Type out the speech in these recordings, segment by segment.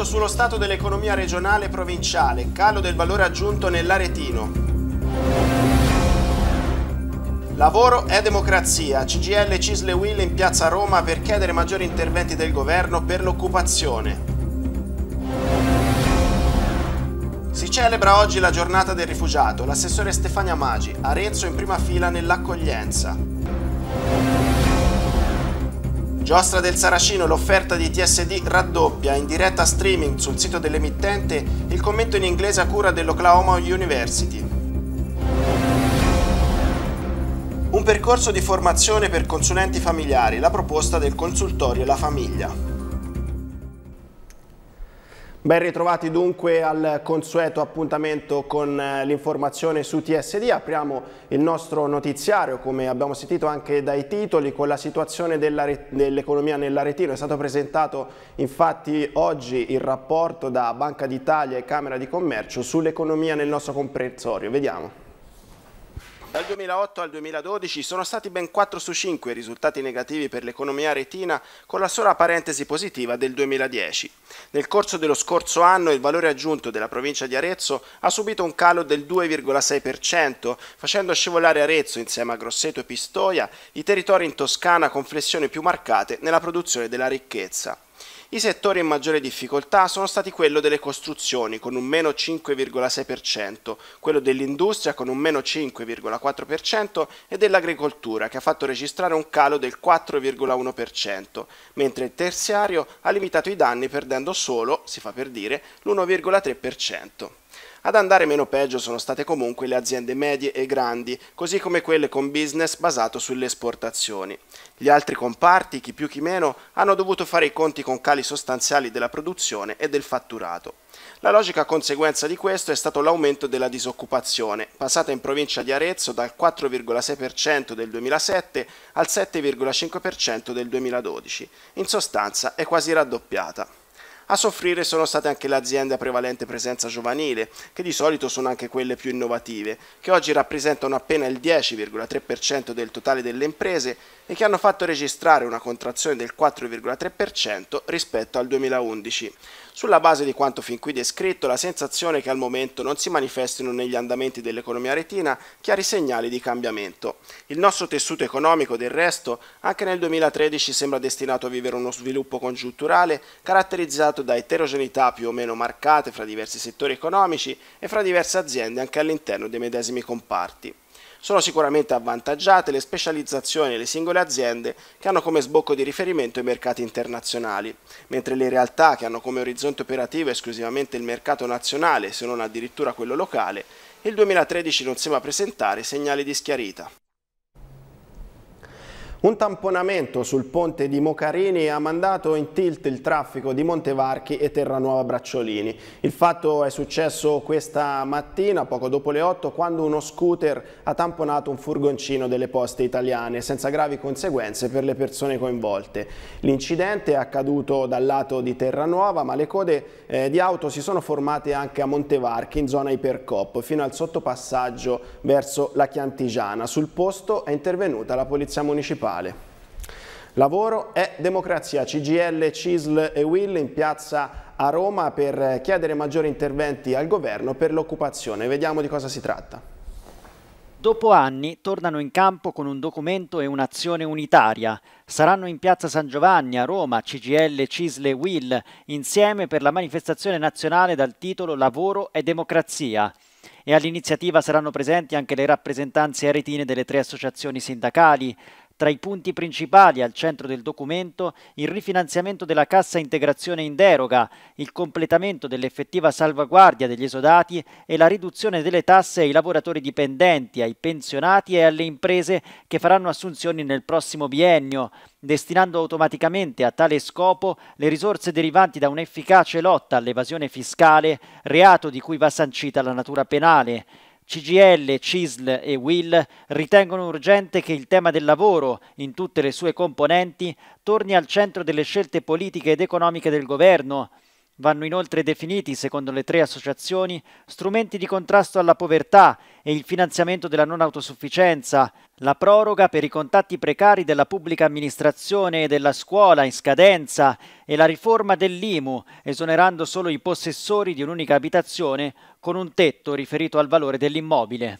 rapporto sullo stato dell'economia regionale e provinciale, calo del valore aggiunto nell'aretino. Lavoro e democrazia. CGL Cisle Will in piazza Roma per chiedere maggiori interventi del governo per l'occupazione. Si celebra oggi la giornata del rifugiato. L'assessore Stefania Magi, Arezzo in prima fila nell'accoglienza. Giostra del Saracino, l'offerta di TSD raddoppia in diretta streaming sul sito dell'emittente il commento in inglese a cura dell'Oklahoma University. Un percorso di formazione per consulenti familiari, la proposta del consultorio La Famiglia. Ben ritrovati dunque al consueto appuntamento con eh, l'informazione su TSD. Apriamo il nostro notiziario, come abbiamo sentito anche dai titoli, con la situazione dell'economia dell nell'Aretino. È stato presentato infatti oggi il rapporto da Banca d'Italia e Camera di Commercio sull'economia nel nostro comprensorio. Vediamo. Dal 2008 al 2012 sono stati ben 4 su 5 i risultati negativi per l'economia retina con la sola parentesi positiva del 2010. Nel corso dello scorso anno il valore aggiunto della provincia di Arezzo ha subito un calo del 2,6%, facendo scivolare Arezzo insieme a Grosseto e Pistoia i territori in Toscana con flessioni più marcate nella produzione della ricchezza. I settori in maggiore difficoltà sono stati quello delle costruzioni con un meno 5,6%, quello dell'industria con un meno 5,4% e dell'agricoltura che ha fatto registrare un calo del 4,1%, mentre il terziario ha limitato i danni perdendo solo, si fa per dire, l'1,3%. Ad andare meno peggio sono state comunque le aziende medie e grandi, così come quelle con business basato sulle esportazioni. Gli altri comparti, chi più chi meno, hanno dovuto fare i conti con cali sostanziali della produzione e del fatturato. La logica conseguenza di questo è stato l'aumento della disoccupazione, passata in provincia di Arezzo dal 4,6% del 2007 al 7,5% del 2012. In sostanza è quasi raddoppiata. A soffrire sono state anche le aziende a prevalente presenza giovanile, che di solito sono anche quelle più innovative, che oggi rappresentano appena il 10,3% del totale delle imprese e che hanno fatto registrare una contrazione del 4,3% rispetto al 2011. Sulla base di quanto fin qui descritto, la sensazione è che al momento non si manifestino negli andamenti dell'economia retina chiari segnali di cambiamento. Il nostro tessuto economico, del resto, anche nel 2013 sembra destinato a vivere uno sviluppo congiunturale caratterizzato da eterogeneità più o meno marcate fra diversi settori economici e fra diverse aziende anche all'interno dei medesimi comparti. Sono sicuramente avvantaggiate le specializzazioni e le singole aziende che hanno come sbocco di riferimento i mercati internazionali, mentre le realtà che hanno come orizzonte operativo esclusivamente il mercato nazionale, se non addirittura quello locale, il 2013 non sembra presentare segnali di schiarita. Un tamponamento sul ponte di Mocarini ha mandato in tilt il traffico di Montevarchi e Terranuova Bracciolini. Il fatto è successo questa mattina, poco dopo le 8, quando uno scooter ha tamponato un furgoncino delle poste italiane, senza gravi conseguenze per le persone coinvolte. L'incidente è accaduto dal lato di Terranuova, ma le code eh, di auto si sono formate anche a Montevarchi, in zona Ipercop, fino al sottopassaggio verso la Chiantigiana. Sul posto è intervenuta la Polizia Municipale attuale. Lavoro e democrazia, CGL, CISL e WILL in piazza a Roma per chiedere maggiori interventi al governo per l'occupazione. Vediamo di cosa si tratta. Dopo anni tornano in campo con un documento e un'azione unitaria. Saranno in Piazza San Giovanni a Roma, CGL, Cisle, Will, insieme per la manifestazione nazionale dal titolo Lavoro e Democrazia. E all'iniziativa saranno presenti anche le rappresentanze aretine delle tre associazioni sindacali. Tra i punti principali al centro del documento il rifinanziamento della cassa integrazione in deroga, il completamento dell'effettiva salvaguardia degli esodati e la riduzione delle tasse ai lavoratori dipendenti, ai pensionati e alle imprese che faranno assunzioni nel prossimo biennio, destinando automaticamente a tale scopo le risorse derivanti da un'efficace lotta all'evasione fiscale, reato di cui va sancita la natura penale CGL, CISL e WIL ritengono urgente che il tema del lavoro, in tutte le sue componenti, torni al centro delle scelte politiche ed economiche del governo, Vanno inoltre definiti, secondo le tre associazioni, strumenti di contrasto alla povertà e il finanziamento della non autosufficienza, la proroga per i contatti precari della pubblica amministrazione e della scuola in scadenza e la riforma dell'IMU, esonerando solo i possessori di un'unica abitazione con un tetto riferito al valore dell'immobile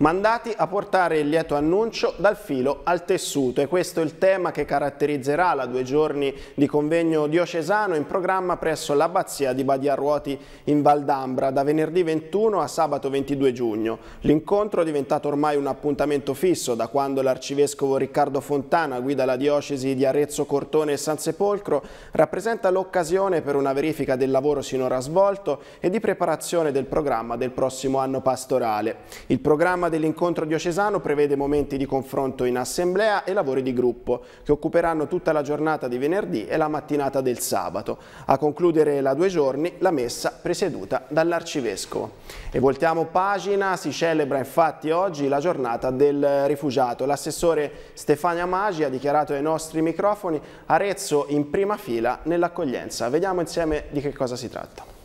mandati a portare il lieto annuncio dal filo al tessuto. E questo è il tema che caratterizzerà la due giorni di convegno diocesano in programma presso l'Abbazia di Badiarruoti in Valdambra da venerdì 21 a sabato 22 giugno. L'incontro è diventato ormai un appuntamento fisso da quando l'arcivescovo Riccardo Fontana guida la diocesi di Arezzo, Cortone e San Sepolcro, rappresenta l'occasione per una verifica del lavoro sinora svolto e di preparazione del programma del prossimo anno pastorale. Il programma dell'incontro diocesano prevede momenti di confronto in assemblea e lavori di gruppo, che occuperanno tutta la giornata di venerdì e la mattinata del sabato. A concludere la due giorni, la messa presieduta dall'arcivescovo. E voltiamo pagina, si celebra infatti oggi la giornata del rifugiato. L'assessore Stefania Magi ha dichiarato ai nostri microfoni Arezzo in prima fila nell'accoglienza. Vediamo insieme di che cosa si tratta.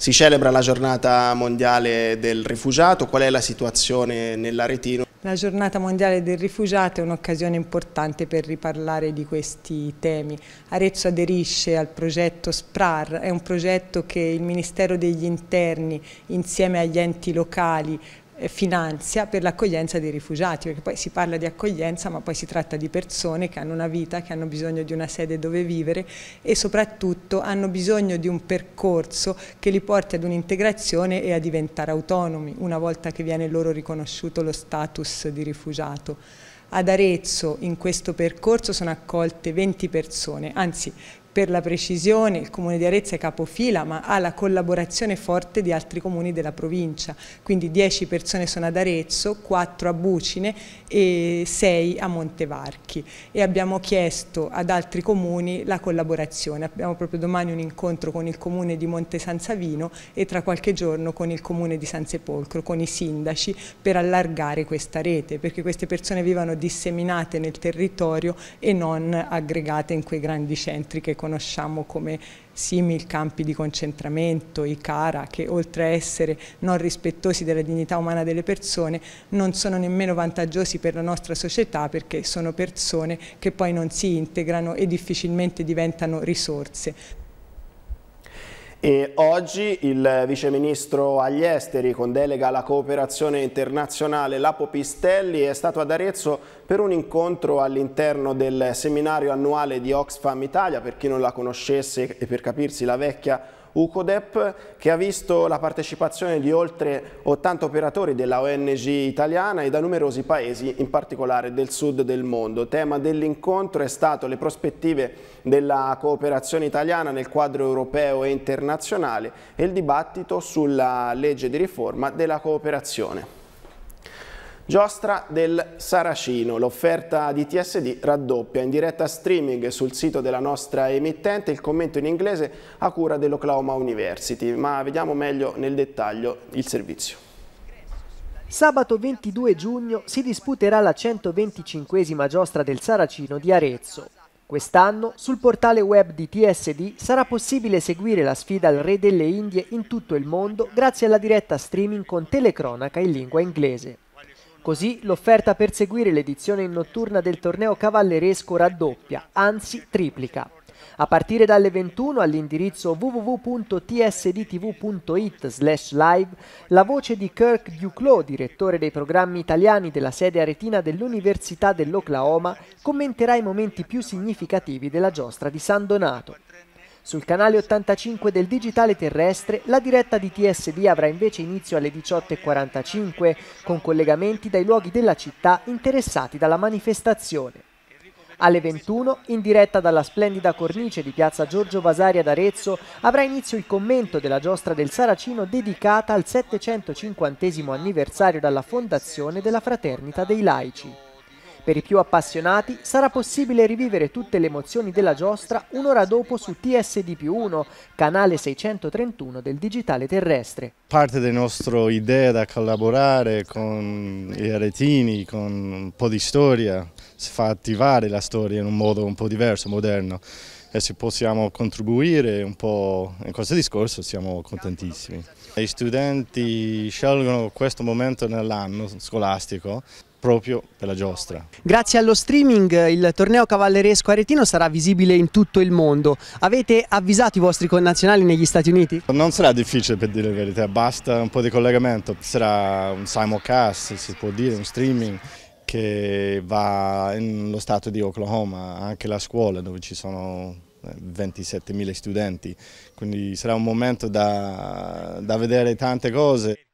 Si celebra la giornata mondiale del rifugiato, qual è la situazione nell'Aretino? La giornata mondiale del rifugiato è un'occasione importante per riparlare di questi temi. Arezzo aderisce al progetto SPRAR, è un progetto che il Ministero degli Interni insieme agli enti locali eh, finanzia per l'accoglienza dei rifugiati, perché poi si parla di accoglienza ma poi si tratta di persone che hanno una vita, che hanno bisogno di una sede dove vivere e soprattutto hanno bisogno di un percorso che li porti ad un'integrazione e a diventare autonomi una volta che viene loro riconosciuto lo status di rifugiato. Ad Arezzo in questo percorso sono accolte 20 persone, anzi per la precisione il Comune di Arezzo è capofila ma ha la collaborazione forte di altri comuni della provincia, quindi 10 persone sono ad Arezzo, 4 a Bucine e 6 a Montevarchi e abbiamo chiesto ad altri comuni la collaborazione, abbiamo proprio domani un incontro con il Comune di Monte San Savino e tra qualche giorno con il Comune di San Sepolcro, con i sindaci per allargare questa rete perché queste persone vivono disseminate nel territorio e non aggregate in quei grandi centri che conosciamo come simili campi di concentramento, i CARA, che oltre a essere non rispettosi della dignità umana delle persone, non sono nemmeno vantaggiosi per la nostra società perché sono persone che poi non si integrano e difficilmente diventano risorse. E oggi il vice ministro agli esteri con delega alla cooperazione internazionale Lapo Pistelli è stato ad Arezzo per un incontro all'interno del seminario annuale di Oxfam Italia, per chi non la conoscesse e per capirsi la vecchia UCODEP che ha visto la partecipazione di oltre 80 operatori della ONG italiana e da numerosi paesi, in particolare del sud del mondo. Tema dell'incontro è stato le prospettive della cooperazione italiana nel quadro europeo e internazionale e il dibattito sulla legge di riforma della cooperazione. Giostra del Saracino, l'offerta di TSD raddoppia. In diretta streaming sul sito della nostra emittente il commento in inglese a cura dell'Oklahoma University, ma vediamo meglio nel dettaglio il servizio. Sabato 22 giugno si disputerà la 125esima giostra del Saracino di Arezzo. Quest'anno sul portale web di TSD sarà possibile seguire la sfida al Re delle Indie in tutto il mondo grazie alla diretta streaming con telecronaca in lingua inglese. Così l'offerta per seguire l'edizione in notturna del torneo cavalleresco raddoppia, anzi triplica. A partire dalle 21 all'indirizzo www.tsdtv.it slash live la voce di Kirk Duclos, direttore dei programmi italiani della sede aretina dell'Università dell'Oklahoma, commenterà i momenti più significativi della giostra di San Donato. Sul canale 85 del digitale terrestre la diretta di TSD avrà invece inizio alle 18.45 con collegamenti dai luoghi della città interessati dalla manifestazione. Alle 21, in diretta dalla splendida cornice di piazza Giorgio Vasari ad Arezzo, avrà inizio il commento della giostra del Saracino dedicata al 750 anniversario dalla fondazione della Fraternita dei Laici. Per i più appassionati sarà possibile rivivere tutte le emozioni della giostra un'ora dopo su TSD più 1, canale 631 del digitale terrestre. Parte della nostra idea da collaborare con gli aretini, con un po' di storia, si fa attivare la storia in un modo un po' diverso, moderno e se possiamo contribuire un po' in questo discorso siamo contentissimi. Gli studenti scelgono questo momento nell'anno scolastico proprio per la giostra. Grazie allo streaming il torneo cavalleresco aretino sarà visibile in tutto il mondo. Avete avvisato i vostri connazionali negli Stati Uniti? Non sarà difficile per dire la verità, basta un po' di collegamento, sarà un simulcast, si può dire, un streaming che va nello stato di Oklahoma, anche la scuola dove ci sono 27.000 eh, studenti, quindi sarà un momento da, da vedere tante cose.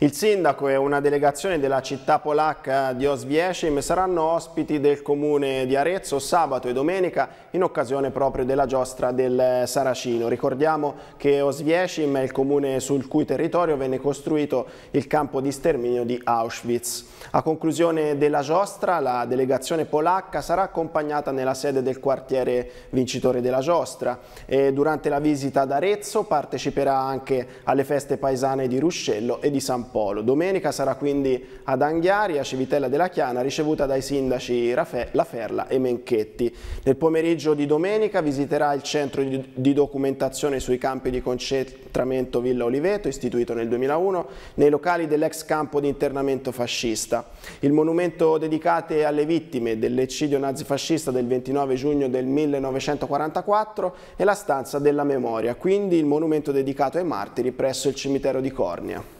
Il sindaco e una delegazione della città polacca di Oswiecim saranno ospiti del comune di Arezzo sabato e domenica in occasione proprio della giostra del Saracino. Ricordiamo che Oswiecim è il comune sul cui territorio venne costruito il campo di sterminio di Auschwitz. A conclusione della giostra la delegazione polacca sarà accompagnata nella sede del quartiere vincitore della giostra e durante la visita ad Arezzo parteciperà anche alle feste paesane di Ruscello e di San Polo. Domenica sarà quindi ad Anghiari, a Civitella della Chiana, ricevuta dai sindaci Raffa Laferla e Menchetti. Nel pomeriggio di domenica visiterà il centro di documentazione sui campi di concentramento Villa Oliveto, istituito nel 2001, nei locali dell'ex campo di internamento fascista. Il monumento dedicato alle vittime dell'eccidio nazifascista del 29 giugno del 1944 e la stanza della memoria, quindi il monumento dedicato ai martiri presso il cimitero di Cornia.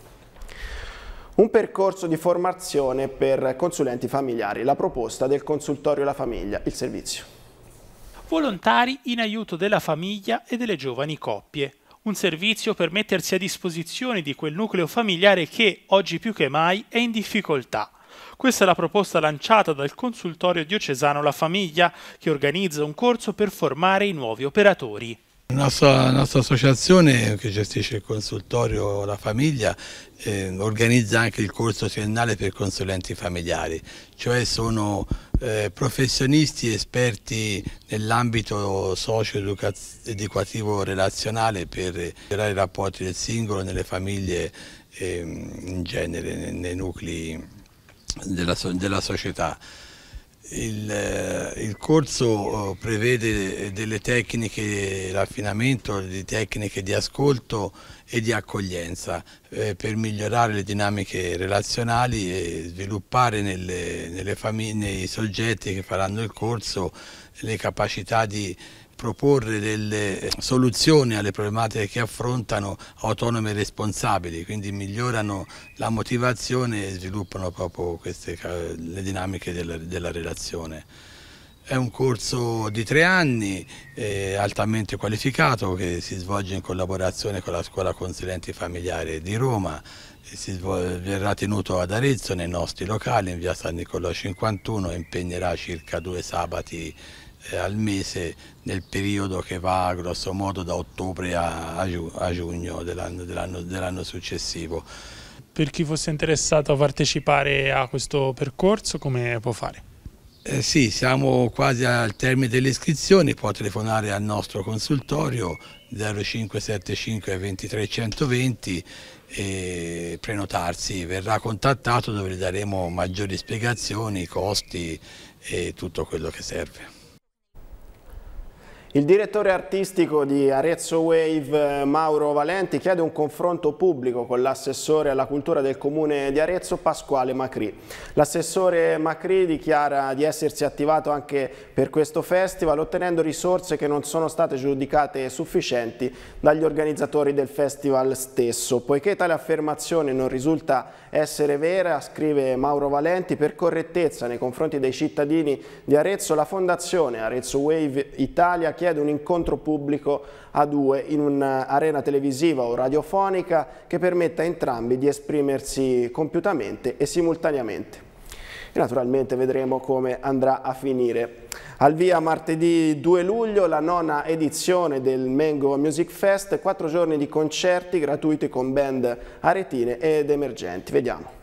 Un percorso di formazione per consulenti familiari, la proposta del consultorio La Famiglia, il servizio. Volontari in aiuto della famiglia e delle giovani coppie. Un servizio per mettersi a disposizione di quel nucleo familiare che, oggi più che mai, è in difficoltà. Questa è la proposta lanciata dal consultorio diocesano La Famiglia, che organizza un corso per formare i nuovi operatori. La nostra, nostra, associazione che gestisce il consultorio La Famiglia eh, organizza anche il corso triennale per consulenti familiari, cioè sono eh, professionisti esperti nell'ambito socio-educativo relazionale per generare i rapporti del singolo nelle famiglie eh, in genere, nei, nei nuclei della, della società. Il, eh, il, corso oh, prevede delle tecniche, l'affinamento di tecniche di ascolto e di accoglienza eh, per migliorare le dinamiche relazionali e sviluppare nelle, nelle nei soggetti che faranno il corso le capacità di proporre delle soluzioni alle problematiche che affrontano autonome e responsabili, quindi migliorano la motivazione e sviluppano proprio queste, le dinamiche della, della relazione. È un corso di tre anni eh, altamente qualificato che si svolge in collaborazione con la Scuola Consulenti Familiare di Roma. Si svolge, verrà tenuto ad Arezzo nei nostri locali in via San Nicolò 51 e impegnerà circa due sabati eh, al mese nel periodo che va grosso modo da ottobre a, a giugno dell'anno dell dell successivo. Per chi fosse interessato a partecipare a questo percorso come può fare? Eh sì, siamo quasi al termine delle iscrizioni, può telefonare al nostro consultorio 0575 2320 e prenotarsi, verrà contattato dove daremo maggiori spiegazioni, costi e tutto quello che serve. Il direttore artistico di Arezzo Wave, Mauro Valenti, chiede un confronto pubblico con l'assessore alla cultura del comune di Arezzo, Pasquale Macri. L'assessore Macri dichiara di essersi attivato anche per questo festival, ottenendo risorse che non sono state giudicate sufficienti dagli organizzatori del festival stesso. Poiché tale affermazione non risulta essere vera, scrive Mauro Valenti, per correttezza nei confronti dei cittadini di Arezzo, la fondazione Arezzo Wave Italia chiede chiede un incontro pubblico a due in un'arena televisiva o radiofonica che permetta a entrambi di esprimersi compiutamente e simultaneamente. E naturalmente vedremo come andrà a finire. Al via martedì 2 luglio la nona edizione del Mango Music Fest, quattro giorni di concerti gratuiti con band aretine ed emergenti. Vediamo.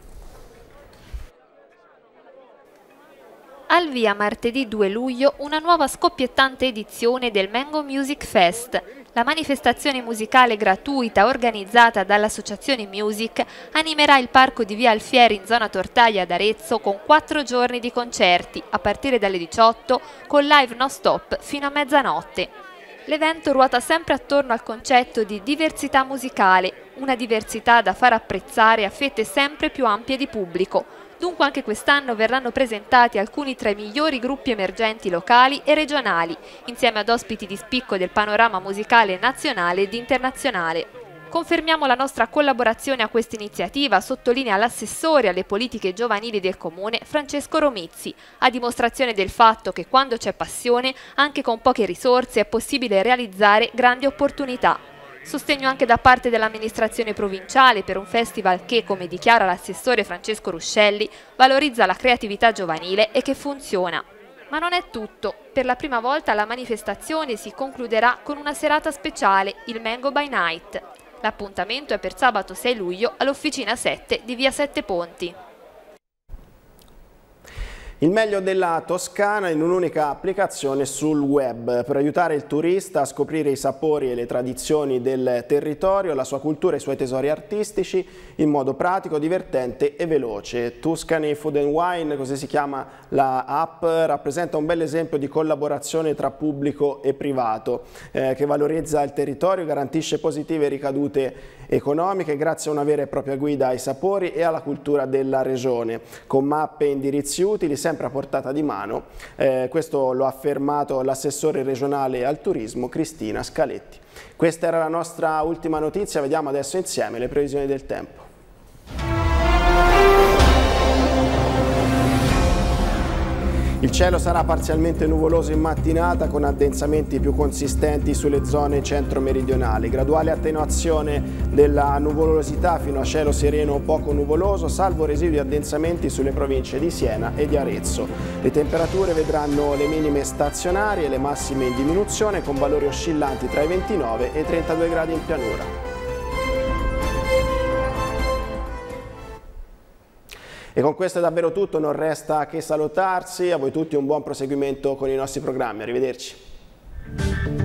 Al via martedì 2 luglio una nuova scoppiettante edizione del Mango Music Fest. La manifestazione musicale gratuita organizzata dall'Associazione Music animerà il parco di Via Alfieri in zona Tortaglia ad Arezzo con quattro giorni di concerti a partire dalle 18 con live non stop fino a mezzanotte. L'evento ruota sempre attorno al concetto di diversità musicale, una diversità da far apprezzare a fette sempre più ampie di pubblico, Dunque anche quest'anno verranno presentati alcuni tra i migliori gruppi emergenti locali e regionali, insieme ad ospiti di spicco del panorama musicale nazionale ed internazionale. Confermiamo la nostra collaborazione a questa iniziativa, sottolinea l'assessore alle politiche giovanili del Comune Francesco Romizzi, a dimostrazione del fatto che quando c'è passione, anche con poche risorse è possibile realizzare grandi opportunità. Sostegno anche da parte dell'amministrazione provinciale per un festival che, come dichiara l'assessore Francesco Ruscelli, valorizza la creatività giovanile e che funziona. Ma non è tutto. Per la prima volta la manifestazione si concluderà con una serata speciale, il Mango by Night. L'appuntamento è per sabato 6 luglio all'Officina 7 di Via Sette Ponti. Il meglio della Toscana in un'unica applicazione sul web per aiutare il turista a scoprire i sapori e le tradizioni del territorio, la sua cultura e i suoi tesori artistici in modo pratico, divertente e veloce. Tuscany Food and Wine, così si chiama la app, rappresenta un bel esempio di collaborazione tra pubblico e privato eh, che valorizza il territorio, garantisce positive ricadute economiche grazie a una vera e propria guida ai sapori e alla cultura della regione, con mappe e indirizzi utili, sempre sempre a portata di mano, eh, questo lo ha affermato l'assessore regionale al turismo Cristina Scaletti. Questa era la nostra ultima notizia, vediamo adesso insieme le previsioni del tempo. Il cielo sarà parzialmente nuvoloso in mattinata con addensamenti più consistenti sulle zone centro-meridionali, graduale attenuazione della nuvolosità fino a cielo sereno o poco nuvoloso, salvo residui addensamenti sulle province di Siena e di Arezzo. Le temperature vedranno le minime stazionarie e le massime in diminuzione con valori oscillanti tra i 29 e i 32 gradi in pianura. E con questo è davvero tutto, non resta che salutarsi, a voi tutti un buon proseguimento con i nostri programmi, arrivederci.